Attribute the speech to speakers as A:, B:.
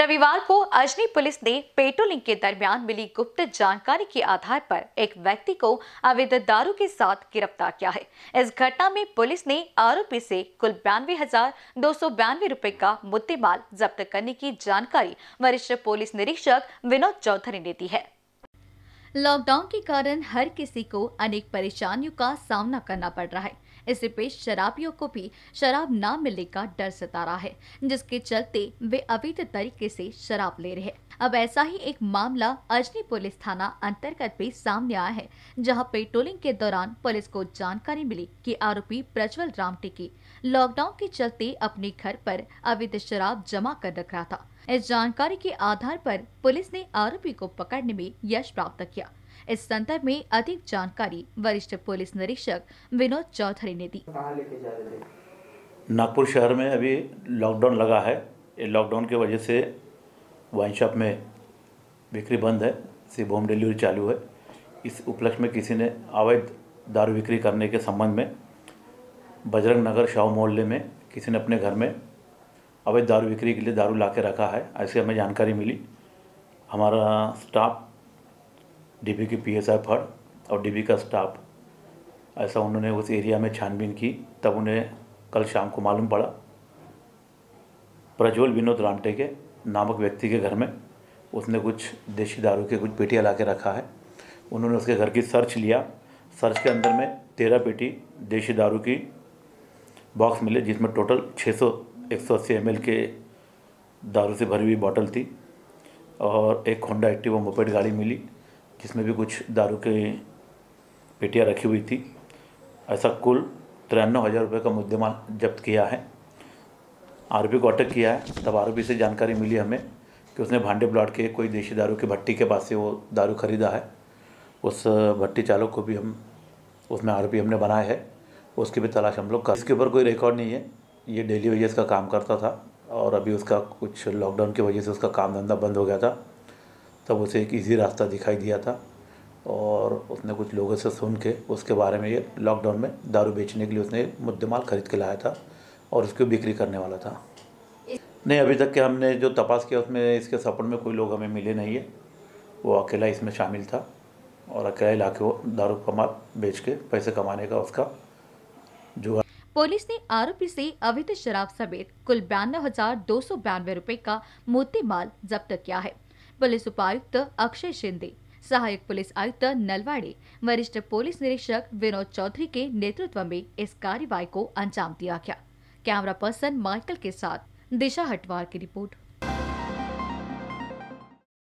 A: रविवार को अजनी पुलिस ने पेट्रोलिंग के दरमियान मिली गुप्त जानकारी के आधार पर एक व्यक्ति को अवैध दारू के साथ गिरफ्तार किया है इस घटना में पुलिस ने आरोपी से कुल बयानवे हजार दो सौ बयानवे रूपए का मुद्देमाल जब्त करने की जानकारी वरिष्ठ पुलिस निरीक्षक विनोद चौधरी ने दी है लॉकडाउन के कारण हर किसी को अनेक परेशानियों का सामना करना पड़ रहा है इसी पे शराबियों को भी शराब न मिलने का डर सता रहा है जिसके चलते वे अवैध तरीके से शराब ले रहे हैं अब ऐसा ही एक मामला अजनी पुलिस थाना अंतर्गत भी सामने आया है जहां पेट्रोलिंग के दौरान पुलिस को जानकारी मिली कि आरोपी प्रज्वल रामटेके लॉकडाउन के चलते अपने घर पर अवैध शराब जमा कर रख रहा था इस जानकारी के आधार पर पुलिस ने आरोपी को पकड़ने में यश प्राप्त किया इस संदर्भ में अधिक जानकारी वरिष्ठ पुलिस निरीक्षक विनोद चौधरी ने दी
B: नागपुर शहर में अभी लॉकडाउन लगा है लॉकडाउन की वजह से वाइन शॉप में बिक्री बंद है सिर्फ होम डिलीवरी चालू है इस उपलक्ष्य में किसी ने अवैध दारू बिक्री करने के संबंध में बजरंग नगर शाह मोहल्ले में किसी ने अपने घर में अवैध दारू बिक्री के लिए दारू ला के रखा है ऐसी हमें जानकारी मिली हमारा स्टाफ डीबी की पीएसआई एस और डीबी का स्टाफ ऐसा उन्होंने उस एरिया में छानबीन की तब उन्हें कल शाम को मालूम पड़ा प्रज्वल विनोद रामटे के नामक व्यक्ति के घर में उसने कुछ देशी दारू के कुछ पेटियाँ ला के रखा है उन्होंने उसके घर की सर्च लिया सर्च के अंदर में तेरह पेटी देशी दारू की बॉक्स मिले जिसमें टोटल 600 एक सौ अस्सी एम के दारू से भरी हुई बॉटल थी और एक होंडा एक्टिव मोपेड गाड़ी मिली जिसमें भी कुछ दारू के पेटियाँ रखी हुई थी ऐसा कुल तिरानवे हज़ार रुपये का मुद्देमाल जब्त किया है आरोपी को अटक किया है तब आरोपी से जानकारी मिली हमें कि उसने भांडे प्लाट के कोई देशी दारू की भट्टी के पास से वो दारू ख़रीदा है उस भट्टी चालक को भी हम उसमें आरोपी हमने बनाया है उसकी भी तलाश हम लोग कर इसके ऊपर कोई रिकॉर्ड नहीं है ये डेली वेजेस का काम करता था और अभी उसका कुछ लॉकडाउन की वजह से उसका काम धंधा बंद हो गया था तब उसे एक ईजी रास्ता दिखाई दिया था और उसने कुछ लोगों से सुन के उसके बारे में ये लॉकडाउन में दारू बेचने के लिए उसने मुद्देमाल खरीद के लाया था और उसकी बिक्री करने वाला था नहीं अभी तक के हमने जो तपास किया उसमें इसके सपोर्ट में कोई लोग हमें मिले नहीं है वो अकेला इसमें शामिल था और अकेला इलाके वो दारू कमा बेच के पैसे कमाने का उसका जुगाड़
A: पुलिस ने आरोपी से अवैध शराब समेत कुल बयानवे हजार दो सौ बयानवे रूपए का मोती माल जब्त किया है पुलिस उपायुक्त अक्षय शिंदे सहायक पुलिस आयुक्त नलवाड़े वरिष्ठ पुलिस निरीक्षक विनोद चौधरी के नेतृत्व में इस कार्रवाई को अंजाम दिया गया कैमरा पर्सन माइकल के साथ दिशा हटवार की रिपोर्ट